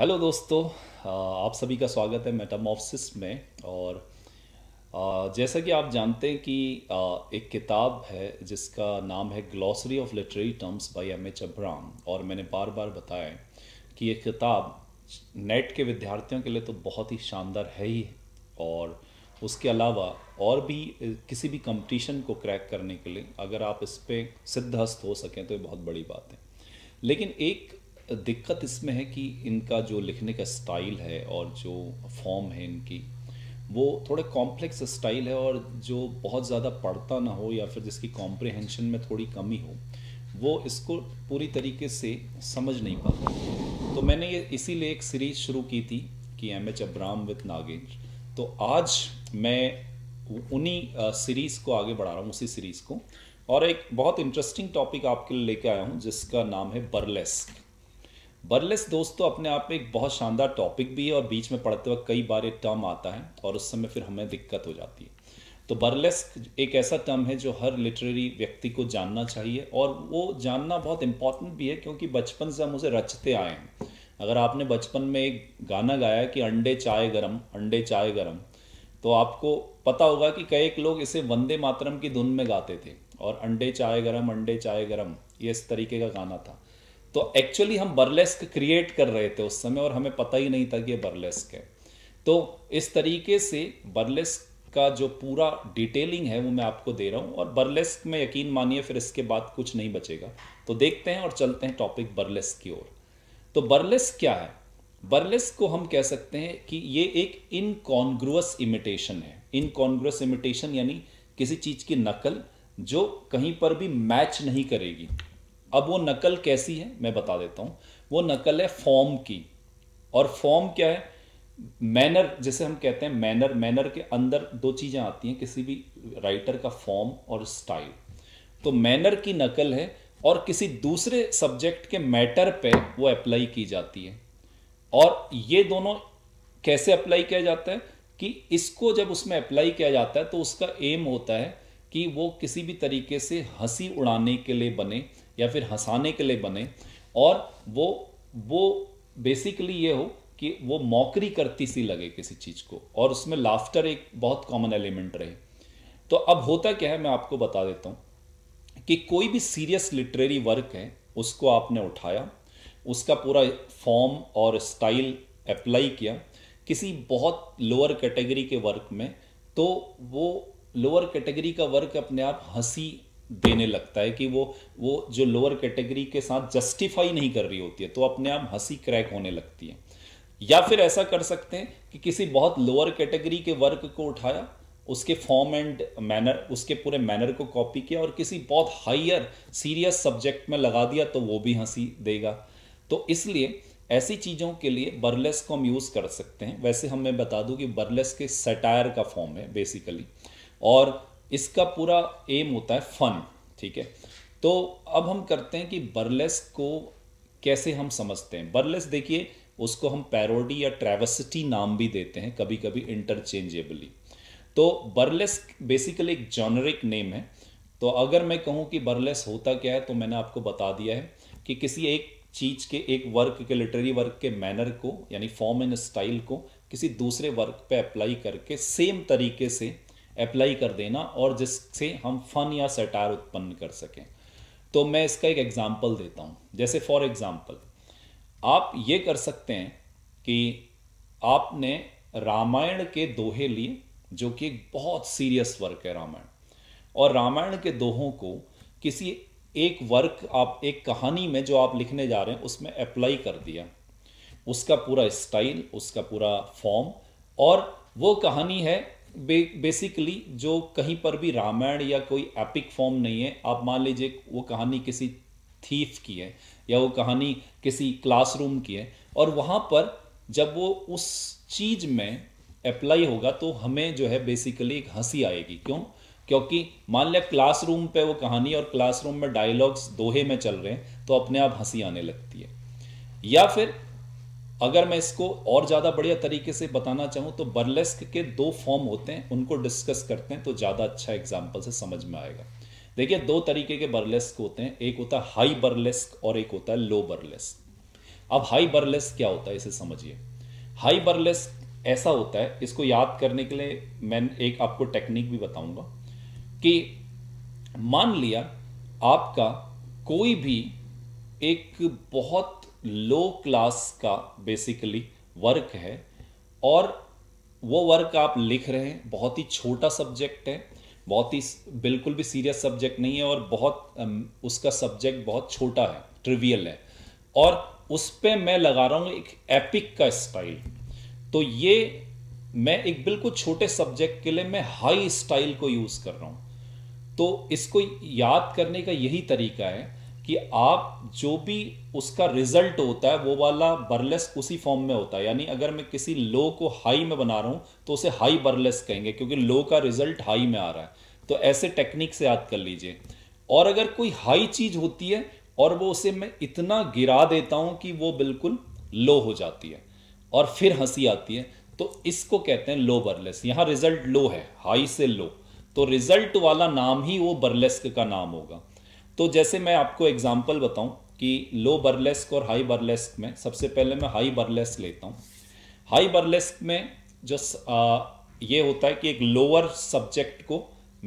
hello दोस्तों आप सभी का स्वागत है मेटामोफसिस में और जैसा कि आप जानते हैं कि एक किताब है जिसका नाम है glossary of literary terms by M H Abram और मैंने बार बार बताया कि ये किताब नेट के विद्यार्थियों के लिए तो बहुत ही शानदार है ही और उसके अलावा और भी किसी भी कंपटीशन को क्रैक करने के लिए अगर आप इस पर हस्त हो सकें तो ये बहुत बड़ी बात है लेकिन एक दिक्कत इसमें है कि इनका जो लिखने का स्टाइल है और जो फॉर्म है इनकी वो थोड़े कॉम्प्लेक्स स्टाइल है और जो बहुत ज़्यादा पढ़ता ना हो या फिर जिसकी कॉम्प्रिहेंशन में थोड़ी कमी हो वो इसको पूरी तरीके से समझ नहीं पाता तो मैंने ये इसीलिए एक सीरीज शुरू की थी कि M H Abram with Nagendra तो आज मैं उन्हीं सीरीज़ को आगे बढ़ा रहा हूँ उसी सीरीज़ को और एक बहुत इंटरेस्टिंग टॉपिक आपके लिए लेके आया हूँ जिसका नाम है बर्लेस्क बर्लेस दोस्तों तो अपने आप में एक बहुत शानदार टॉपिक भी है और बीच में पढ़ते वक्त कई बार एक टर्म आता है और उस समय फिर हमें दिक्कत हो जाती है तो बर्लेस एक ऐसा टर्म है जो हर लिटरेरी व्यक्ति को जानना चाहिए और वो जानना बहुत इम्पॉर्टेंट भी है क्योंकि बचपन से हम उसे रचते आए हैं अगर आपने बचपन में एक गाना गाया कि अंडे चाय गरम अंडे चाय गरम तो आपको पता होगा कि कई एक लोग इसे वंदे मातरम की धुन में गाते थे और अंडे चाय गरम अंडे चाय गरम ये इस तरीके का गाना था तो एक्चुअली हम बर्लेस्क क्रिएट कर रहे थे उस समय और हमें पता ही नहीं था कि ये बर्लेस्क है तो इस तरीके से बर्लेस्क का जो पूरा डिटेलिंग है वो मैं आपको दे रहा हूँ और बर्लेस्क में यकीन मानिए फिर इसके बाद कुछ नहीं बचेगा तो देखते हैं और चलते हैं टॉपिक बर्लेस्क की ओर तो बर्लेस्क क्या है बर्लेस्क को हम कह सकते हैं कि ये एक इनकॉन्ग्रुअस इमिटेशन है इनकॉन्ग्रुअस इमिटेशन यानी किसी चीज़ की नकल जो कहीं पर भी मैच नहीं करेगी अब वो नकल कैसी है मैं बता देता हूँ वो नकल है फॉर्म की और फॉर्म क्या है मैनर जिसे हम कहते हैं मैनर मैनर के अंदर दो चीज़ें आती हैं किसी भी राइटर का फॉर्म और स्टाइल तो मैनर की नकल है और किसी दूसरे सब्जेक्ट के मैटर पे वो अप्लाई की जाती है और ये दोनों कैसे अप्लाई किया जाता है कि इसको जब उसमें अप्लाई किया जाता है तो उसका एम होता है कि वो किसी भी तरीके से हंसी उड़ाने के लिए बने या फिर हंसाने के लिए बने और वो वो बेसिकली ये हो कि वो मौकरी करती सी लगे किसी चीज़ को और उसमें लाफ्टर एक बहुत कॉमन एलिमेंट रहे तो अब होता क्या है मैं आपको बता देता हूँ कि कोई भी सीरियस लिटरेरी वर्क है उसको आपने उठाया उसका पूरा फॉर्म और स्टाइल अप्लाई किया किसी बहुत लोअर कैटेगरी के वर्क में तो वो लोअर कैटेगरी का वर्क अपने आप हंसी देने लगता है कि वो वो जो लोअर कैटेगरी के साथ जस्टिफाई नहीं कर रही होती है तो अपने आप हंसी क्रैक होने लगती है या फिर ऐसा कर सकते हैं कि किसी बहुत लोअर कैटेगरी के वर्क को उठाया उसके फॉर्म एंड मैनर उसके पूरे मैनर को कॉपी किया और किसी बहुत हाइयर सीरियस सब्जेक्ट में लगा दिया तो वो भी हंसी देगा तो इसलिए ऐसी चीज़ों के लिए बर्लेस को हम यूज़ कर सकते हैं वैसे हम मैं बता दूं कि बर्लेस के सटायर का फॉर्म है बेसिकली और इसका पूरा एम होता है फन ठीक है तो अब हम करते हैं कि बर्लेस को कैसे हम समझते हैं बर्लेस देखिए उसको हम पैरोडी या ट्रेवसिटी नाम भी देते हैं कभी कभी इंटरचेंजेबली तो बर्लेस बेसिकली एक जॉनरिक नेम है तो अगर मैं कहूं कि बर्लेस होता क्या है तो मैंने आपको बता दिया है कि किसी एक चीज के एक वर्क के लिटरेरी वर्क के मैनर को यानी फॉर्म एंड स्टाइल को किसी दूसरे वर्क पे अप्लाई करके सेम तरीके से अप्लाई कर देना और जिससे हम फन या सटार उत्पन्न कर सकें तो मैं इसका एक एग्जाम्पल देता हूँ जैसे फॉर एग्जाम्पल आप ये कर सकते हैं कि आपने रामायण के दोहे लिए जो कि एक बहुत सीरियस वर्क है रामायण और रामायण के दोहों को किसी एक वर्क आप एक कहानी में जो आप लिखने जा रहे हैं उसमें अप्लाई कर दिया उसका पूरा स्टाइल उसका पूरा फॉर्म और वो कहानी है बे, बेसिकली जो कहीं पर भी रामायण या कोई एपिक फॉर्म नहीं है आप मान लीजिए वो कहानी किसी थीफ की है या वो कहानी किसी क्लासरूम की है और वहाँ पर जब वो उस चीज़ में अप्लाई होगा तो हमें जो है बेसिकली एक हंसी आएगी क्यों क्योंकि मान लिया क्लासरूम पे वो कहानी और क्लासरूम में डायलॉग्स दोहे में चल रहे हैं तो अपने आप हंसी आने लगती है या फिर अगर मैं इसको और ज़्यादा बढ़िया तरीके से बताना चाहूँ तो बर्लेस्क के दो फॉर्म होते हैं उनको डिस्कस करते हैं तो ज़्यादा अच्छा एग्जाम्पल से समझ में आएगा देखिए दो तरीके के बर्लेस्क होते हैं एक होता है हाई बर्लेस्क और एक होता है लो बर्लेस्क अब हाई बर्लेस्क क्या होता है इसे समझिए हाई बर्लेस्क ऐसा होता है इसको याद करने के लिए मैं एक आपको टेक्निक भी बताऊंगा कि मान लिया आपका कोई भी एक बहुत लो क्लास का बेसिकली वर्क है और वो वर्क आप लिख रहे हैं बहुत ही छोटा सब्जेक्ट है बहुत ही बिल्कुल भी सीरियस सब्जेक्ट नहीं है और बहुत उसका सब्जेक्ट बहुत छोटा है ट्रिवियल है और उस पर मैं लगा रहा हूँ एक एपिक का स्टाइल तो ये मैं एक बिल्कुल छोटे सब्जेक्ट के लिए मैं हाई स्टाइल को यूज़ कर रहा हूँ तो इसको याद करने का यही तरीका है कि आप जो भी उसका रिजल्ट होता है वो वाला बर्लेस उसी फॉर्म में होता है यानी अगर मैं किसी लो को हाई में बना रहा हूँ तो उसे हाई बर्लेस कहेंगे क्योंकि लो का रिजल्ट हाई में आ रहा है तो ऐसे टेक्निक से याद कर लीजिए और अगर कोई हाई चीज होती है और वो उसे मैं इतना गिरा देता हूँ कि वो बिल्कुल लो हो जाती है और फिर हंसी आती है तो इसको कहते हैं लो बर्लेस यहाँ रिजल्ट लो है हाई से लो तो रिजल्ट वाला नाम ही वो बर्लेस्क का नाम होगा तो जैसे मैं आपको एग्जाम्पल बताऊं कि लो बर्लेस्क और हाई बर्लेस्क में सबसे पहले मैं हाई बर्लेस्क लेता हूं हाई बर्लेस्क में जो ये होता है कि एक लोअर सब्जेक्ट को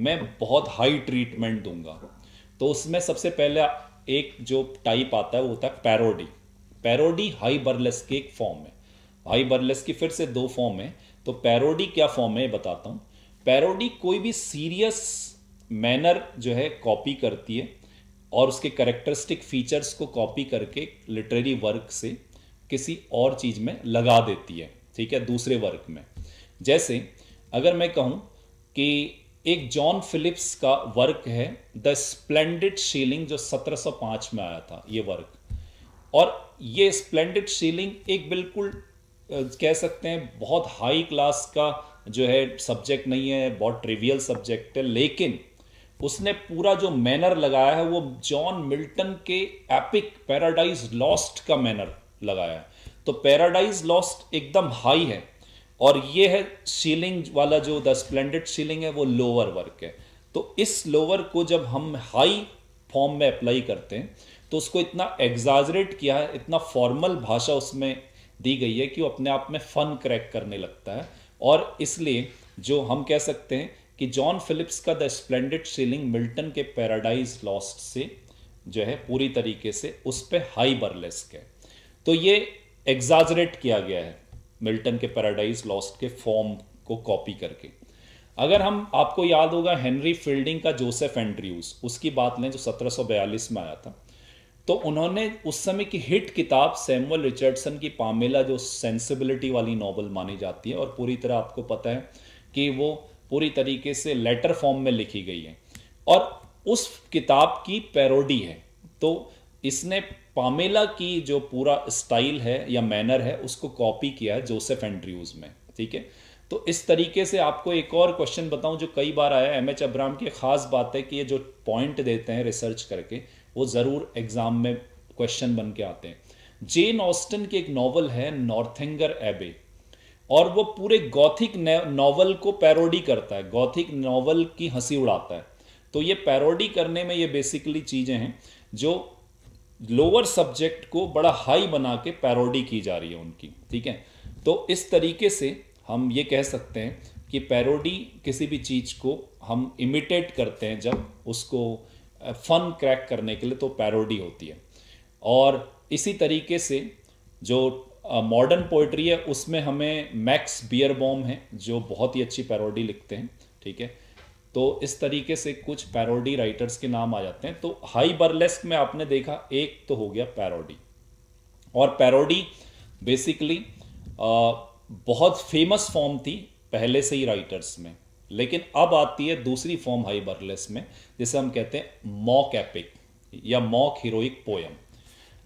मैं बहुत हाई ट्रीटमेंट दूंगा तो उसमें सबसे पहले एक जो टाइप आता है वो होता है पैरोडी पैरोडी हाई बर्लेस की एक फॉर्म है हाई बर्लेस की फिर से दो फॉर्म है तो पैरोडी क्या फॉर्म है बताता हूं पैरोडी कोई भी सीरियस मैनर जो है कॉपी करती है और उसके करेक्टरिस्टिक फीचर्स को कॉपी करके लिटरेरी वर्क से किसी और चीज़ में लगा देती है ठीक है दूसरे वर्क में जैसे अगर मैं कहूँ कि एक जॉन फिलिप्स का वर्क है द स्प्लेंडेड शीलिंग जो 1705 में आया था ये वर्क और ये स्प्लेंडेड शीलिंग एक बिल्कुल कह सकते हैं बहुत हाई क्लास का जो है सब्जेक्ट नहीं है बहुत ट्रिवियल सब्जेक्ट है लेकिन उसने पूरा जो मैनर लगाया है वो जॉन मिल्टन के एपिक पैराडाइज लॉस्ट का मैनर लगाया है तो पैराडाइज लॉस्ट एकदम हाई है और ये है सीलिंग वाला जो द स्प्लेंडेड सीलिंग है वो लोअर वर्क है तो इस लोअर को जब हम हाई फॉर्म में अप्लाई करते हैं तो उसको इतना एग्जाजरेट किया है इतना फॉर्मल भाषा उसमें दी गई है कि वो अपने आप में फन क्रैक करने लगता है और इसलिए जो हम कह सकते हैं कि जॉन फिलिप्स का द स्प्लेंडेड सीलिंग मिल्टन के पैराडाइज लॉस्ट से जो है पूरी तरीके से उस पर हाई बर्लेस्क है तो ये एग्जाजरेट किया गया है मिल्टन के पैराडाइज लॉस्ट के फॉर्म को कॉपी करके अगर हम आपको याद होगा हेनरी फील्डिंग का जोसेफ एंड्रयूज उसकी बात लें जो 1742 में आया था तो उन्होंने उस समय की हिट किताब सैमुअल रिचर्डसन की पामेला जो सेंसिबिलिटी वाली नॉवल मानी जाती है और पूरी तरह आपको पता है कि वो पूरी तरीके से लेटर फॉर्म में लिखी गई है और उस किताब की पैरोडी है तो इसने पामेला की जो पूरा स्टाइल है या मैनर है उसको कॉपी किया है जोसेफ एंड्रयूज में ठीक है तो इस तरीके से आपको एक और क्वेश्चन बताऊं जो कई बार आया एम एच अब्राम की खास बात है कि ये जो पॉइंट देते हैं रिसर्च करके वो ज़रूर एग्जाम में क्वेश्चन बन के आते हैं जेन ऑस्टन की एक नॉवल है नॉर्थेंगर एबे और वो पूरे गौथिक नॉवल को पैरोडी करता है गौथिक नॉवल की हंसी उड़ाता है तो ये पैरोडी करने में ये बेसिकली चीज़ें हैं जो लोअर सब्जेक्ट को बड़ा हाई बना के पैरोडी की जा रही है उनकी ठीक है तो इस तरीके से हम ये कह सकते हैं कि पैरोडी किसी भी चीज़ को हम इमिटेट करते हैं जब उसको फन क्रैक करने के लिए तो पैरोडी होती है और इसी तरीके से जो मॉडर्न पोइट्री है उसमें हमें मैक्स बियरबॉम है जो बहुत ही अच्छी पैरोडी लिखते हैं ठीक है तो इस तरीके से कुछ पैरोडी राइटर्स के नाम आ जाते हैं तो हाई बर्लेस्क में आपने देखा एक तो हो गया पैरोडी और पैरोडी बेसिकली बहुत फेमस फॉर्म थी पहले से ही राइटर्स में लेकिन अब आती है दूसरी फॉर्म हाई बर्लेस में जिसे हम कहते हैं मॉक एपिक या मॉक हीरोइक पोयम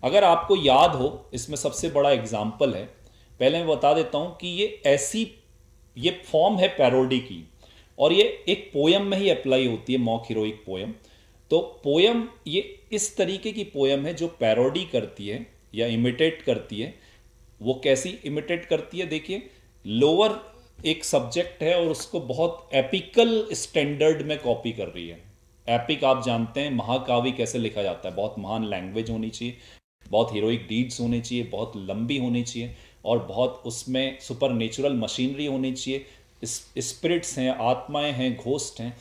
अगर आपको याद हो इसमें सबसे बड़ा एग्जाम्पल है पहले मैं बता देता हूँ कि ये ऐसी ये फॉर्म है पैरोडी की और ये एक पोयम में ही अप्लाई होती है मॉक हीरोइक पोयम तो पोयम ये इस तरीके की पोयम है जो पैरोडी करती है या इमिटेट करती है वो कैसी इमिटेट करती है देखिए लोअर एक सब्जेक्ट है और उसको बहुत एपिकल स्टैंडर्ड में कॉपी कर रही है एपिक आप जानते हैं महाकाव्य कैसे लिखा जाता है बहुत महान लैंग्वेज होनी चाहिए बहुत हीरोइक डीड्स होने चाहिए बहुत लंबी होनी चाहिए और बहुत उसमें सुपर नेचुरल मशीनरी होनी चाहिए स्पिरिट्स हैं आत्माएं हैं घोस्ट हैं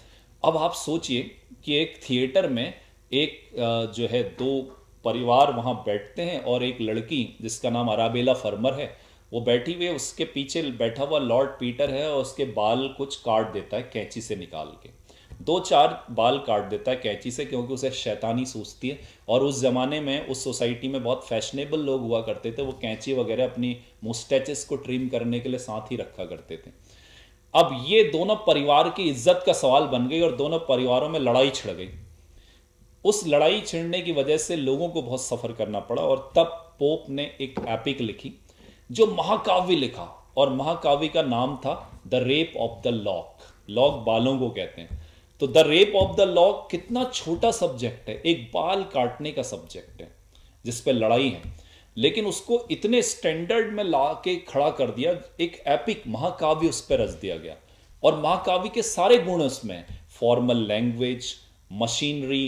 अब आप सोचिए कि एक थिएटर में एक जो है दो परिवार वहाँ बैठते हैं और एक लड़की जिसका नाम अराबेला फर्मर है वो बैठी हुई है उसके पीछे बैठा हुआ लॉर्ड पीटर है और उसके बाल कुछ काट देता है कैंची से निकाल के दो चार बाल काट देता है कैंची से क्योंकि उसे शैतानी सूझती है और उस ज़माने में उस सोसाइटी में बहुत फैशनेबल लोग हुआ करते थे वो कैंची वगैरह अपनी मुस्टैचेस को ट्रिम करने के लिए साथ ही रखा करते थे अब ये दोनों परिवार की इज्जत का सवाल बन गई और दोनों परिवारों में लड़ाई छिड़ गई उस लड़ाई छिड़ने की वजह से लोगों को बहुत सफ़र करना पड़ा और तब पोप ने एक एपिक लिखी जो महाकाव्य लिखा और महाकाव्य का नाम था the Rape of the Lock lock बालों को कहते हैं तो the Rape of the Lock कितना छोटा सब्जेक्ट है एक बाल काटने का सब्जेक्ट है जिस पर लड़ाई है लेकिन उसको इतने स्टैंडर्ड में ला के खड़ा कर दिया एक एपिक महाकाव्य उस पर रच दिया गया और महाकाव्य के सारे गुण उसमें फॉर्मल लैंग्वेज मशीनरी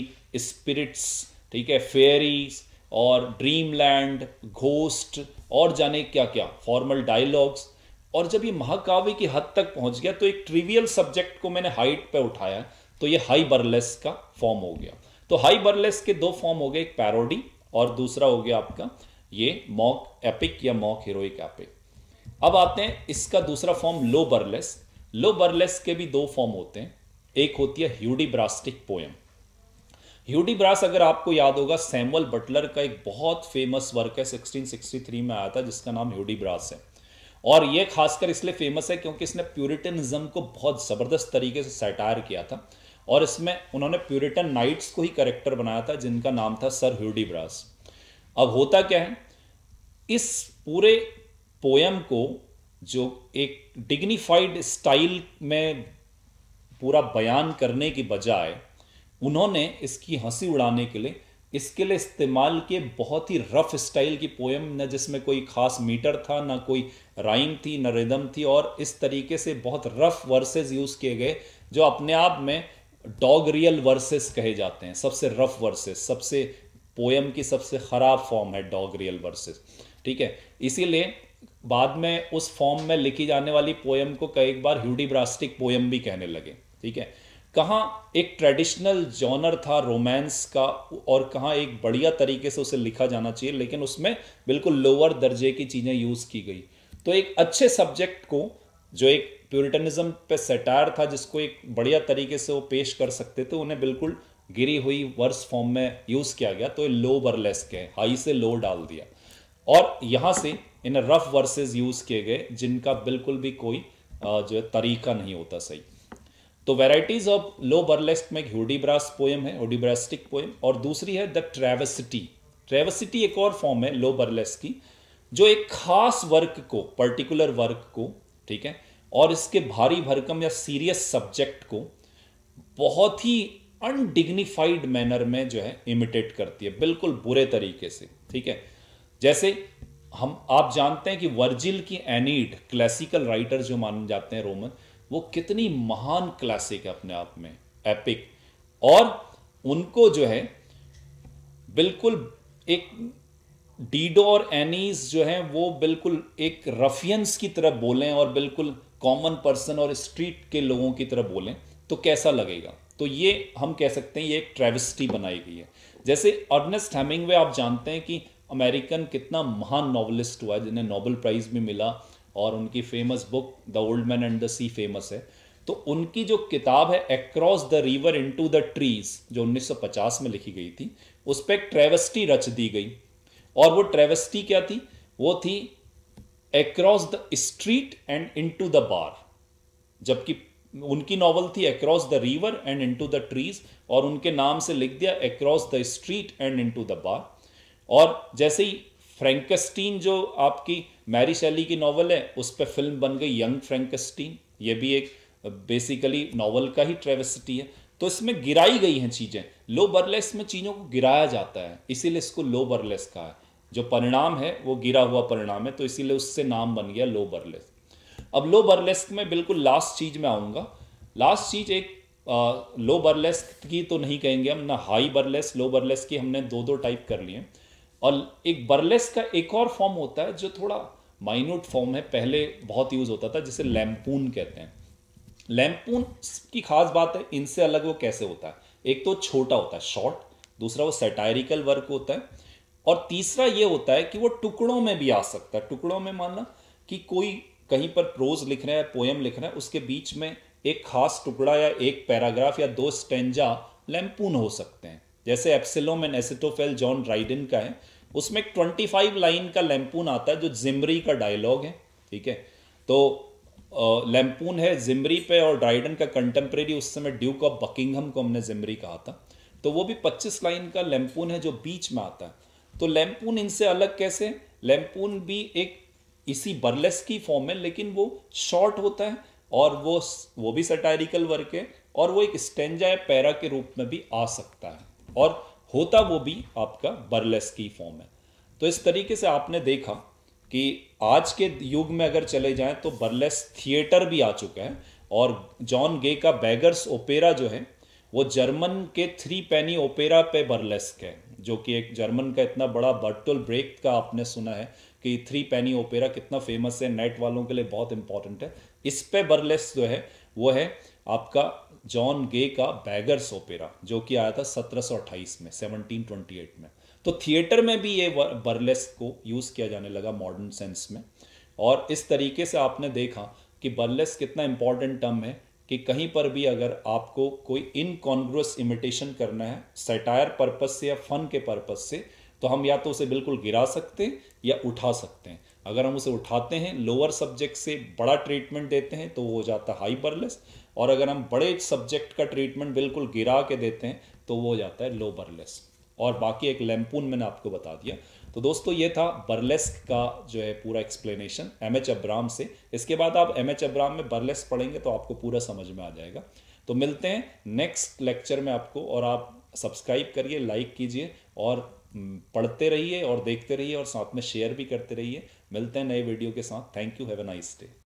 स्पिरिट्स ठीक है फेरीज और ड्रीमलैंड घोस्ट और जाने क्या क्या फॉर्मल डायलॉग्स और जब ये महाकाव्य की हद तक पहुंच गया तो एक ट्रिवियल सब्जेक्ट को मैंने हाइट पे उठाया तो ये हाई बर्लेस का फॉर्म हो गया तो हाई बर्लेस के दो फॉर्म हो गए एक पैरोडी और दूसरा हो गया आपका ये मॉक एपिक या मॉक हीरोइक एपिक अब आते हैं इसका दूसरा फॉर्म लो बर्लेस लो बर्लेस के भी दो फॉर्म होते हैं एक होती है ह्यूडीब्रास्टिक पोयम ह्यूडीब्रास अगर आपको याद होगा सैमुअल बटलर का एक बहुत फेमस वर्क है 1663 में आया था जिसका नाम ह्यूडीब्रास है और यह खासकर इसलिए फेमस है क्योंकि इसने प्यूरिटनिज्म को बहुत ज़बरदस्त तरीके से सटायर किया था और इसमें उन्होंने प्यूरिटन नाइट्स को ही करेक्टर बनाया था जिनका नाम था सर ह्यूडी ब्रास अब होता क्या है इस पूरे पोएम को जो एक डिग्निफाइड स्टाइल में पूरा बयान करने की बजाय उन्होंने इसकी हंसी उड़ाने के लिए इसके लिए इस्तेमाल किए बहुत ही रफ स्टाइल की पोएम न जिसमें कोई खास मीटर था ना कोई राइम थी न रिदम थी और इस तरीके से बहुत रफ वर्सेस यूज़ किए गए जो अपने आप में डॉग रियल वर्सेस कहे जाते हैं सबसे रफ वर्सेस सबसे पोएम की सबसे ख़राब फॉर्म है डॉग रियल वर्सेस ठीक है इसीलिए बाद में उस फॉर्म में लिखी जाने वाली पोएम को कई बार ह्यूडीब्रास्टिक पोएम भी कहने लगे ठीक है कहाँ एक ट्रेडिशनल जॉनर था रोमांस का और कहाँ एक बढ़िया तरीके से उसे लिखा जाना चाहिए लेकिन उसमें बिल्कुल लोअर दर्जे की चीज़ें यूज़ की गई तो एक अच्छे सब्जेक्ट को जो एक प्यूरिटनिज्म पे सेटायर था जिसको एक बढ़िया तरीके से वो पेश कर सकते थे उन्हें बिल्कुल गिरी हुई वर्स फॉर्म में यूज़ किया गया तो ये लो बर्लेस्क के हाई से लो डाल दिया और यहाँ से इन रफ वर्सेस यूज़ किए गए जिनका बिल्कुल भी कोई जो तरीका नहीं होता सही तो वेराइटीज ऑफ लो बर्लेस्क में एक हुडीब्रास पोएम है हुडीब्रास्टिक पोएम और दूसरी है द ट्रेवसिटी ट्रेवसिटी एक और फॉर्म है लो बर्लेस्क की जो एक खास वर्क को पर्टिकुलर वर्क को ठीक है और इसके भारी भरकम या सीरियस सब्जेक्ट को बहुत ही अनडिग्निफाइड मैनर में जो है इमिटेट करती है बिल्कुल बुरे तरीके से ठीक है जैसे हम आप जानते हैं कि वर्जिल की एनीड क्लासिकल राइटर जो माने जाते हैं रोमन वो कितनी महान क्लासिक है अपने आप में एपिक और उनको जो है बिल्कुल एक डीडो और एनीस जो है वो बिल्कुल एक रफियंस की तरह बोलें और बिल्कुल कॉमन पर्सन और स्ट्रीट के लोगों की तरह बोलें तो कैसा लगेगा तो ये हम कह सकते हैं ये एक ट्रेविस्टी बनाई गई है जैसे अर्नेस्ट हेमिंगवे आप जानते हैं कि अमेरिकन कितना महान नॉवलिस्ट हुआ जिन्हें नोबल प्राइज़ भी मिला और उनकी famous book the old man and the sea famous है तो उनकी जो किताब है across the river in to the trees जो 1950 में लिखी गई थी उस पर एक ट्रेवस्टी रच दी गई और वो ट्रेवस्टी क्या थी वो थी Across the Street and in to the Bar जबकि उनकी नॉवल थी Across the River and in to the Trees और उनके नाम से लिख दिया Across the Street and in to the Bar और जैसे ही फ्रेंकस्टीन जो आपकी मैरी शैली की नॉवल है उस पर फिल्म बन गई यंग फ्रेंकस्टीन ये भी एक बेसिकली नॉवल का ही ट्रेवेसिटी है तो इसमें गिराई गई हैं चीज़ें लो बर्लेस में चीज़ों को गिराया जाता है इसीलिए इसको लो बर्लेस कहा है जो परिणाम है वो गिरा हुआ परिणाम है तो इसीलिए उससे नाम बन गया लो बर्लेस अब लो बर्लेस्क में बिल्कुल लास्ट चीज में आऊंगा लास्ट चीज एक आ, लो बर्लेस्क की तो नहीं कहेंगे हम ना हाई बर्लेस लो बर्लेस की हमने दो दो टाइप कर लिए और एक बर्लेस का एक और फॉर्म होता है जो थोड़ा माइन्यूट फॉर्म है पहले बहुत यूज़ होता था जिसे लैम्पून कहते हैं लैम्पून की खास बात है इनसे अलग वो कैसे होता है एक तो छोटा होता है शॉर्ट दूसरा वो सेटायरिकल वर्क होता है और तीसरा ये होता है कि वो टुकड़ों में भी आ सकता है टुकड़ों में मानना कि कोई कहीं पर प्रोज लिख रहा है पोएम लिख रहा है उसके बीच में एक खास टुकड़ा या एक पैराग्राफ या दो स्टेंजा लैम्पून हो सकते हैं जैसे Absalom and Achitophel John Dryden का है उसमें एक ट्वेंटी फाइव लाइन का लैम्पून आता है जो जिमरी का डायलॉग है ठीक है तो लैम्पून है जिमरी पे और ड्राइडन का कंटेम्प्रेरी उस समय ड्यूक ऑफ बकिंगहम को हमने जिमरी कहा था तो वो भी 25 लाइन का लैम्पून है जो बीच में आता है तो लैम्पून इनसे अलग कैसे लैम्पून भी एक इसी बर्लेस की फॉर्म है लेकिन वो शॉर्ट होता है और वो वो भी सटायरिकल वर्क है और वो एक स्टेंजा या पैरा के रूप में भी आ सकता है और होता वो भी आपका बर्लेस की फॉर्म है तो इस तरीके से आपने देखा कि आज के युग में अगर चले जाएं तो बर्लेस थिएटर भी आ चुका है और जॉन गे का बैगर्स ओपेरा जो है वो जर्मन के थ्री पैनी ओपेरा पे बर्लेस्क है जो कि एक जर्मन का इतना बड़ा बर्टुल ब्रेक का आपने सुना है कि थ्री पैनी ओपेरा कितना फेमस है नेट वालों के लिए बहुत इंपॉर्टेंट है इस पे बर्लेस जो है वो है आपका जॉन गे का बैगर्स ओपेरा जो कि आया था 1728 में 1728 में तो थिएटर में भी ये बर्लेस को यूज़ किया जाने लगा मॉडर्न सेंस में और इस तरीके से आपने देखा कि बर्लेस कितना इंपॉर्टेंट टर्म है कि कहीं पर भी अगर आपको कोई इनकॉन्ग्रुअस इमिटेशन करना है सेटायर पर्पज से या फन के पर्पज से तो हम या तो उसे बिल्कुल गिरा सकते हैं या उठा सकते हैं अगर हम उसे उठाते हैं लोअर सब्जेक्ट से बड़ा ट्रीटमेंट देते हैं तो वो हो जाता है हाई बर्लेस और अगर हम बड़े सब्जेक्ट का ट्रीटमेंट बिल्कुल गिरा के देते हैं तो वो हो जाता है लो बर्लेस और बाकी एक लैम्पून मैंने आपको बता दिया तो दोस्तों ये था बर्लेस्क का जो है पूरा एक्सप्लेनेशन एम एच अब्राम से इसके बाद आप एम एच अब्राम में बर्लेस्क पढ़ेंगे तो आपको पूरा समझ में आ जाएगा तो मिलते हैं नेक्स्ट लेक्चर में आपको और आप सब्सक्राइब करिए लाइक कीजिए और हम्म, पढ़ते रहिए और देखते रहिए और साथ में शेयर भी करते रहिए मिलते हैं नए वीडियो के साथ thank you have a nice day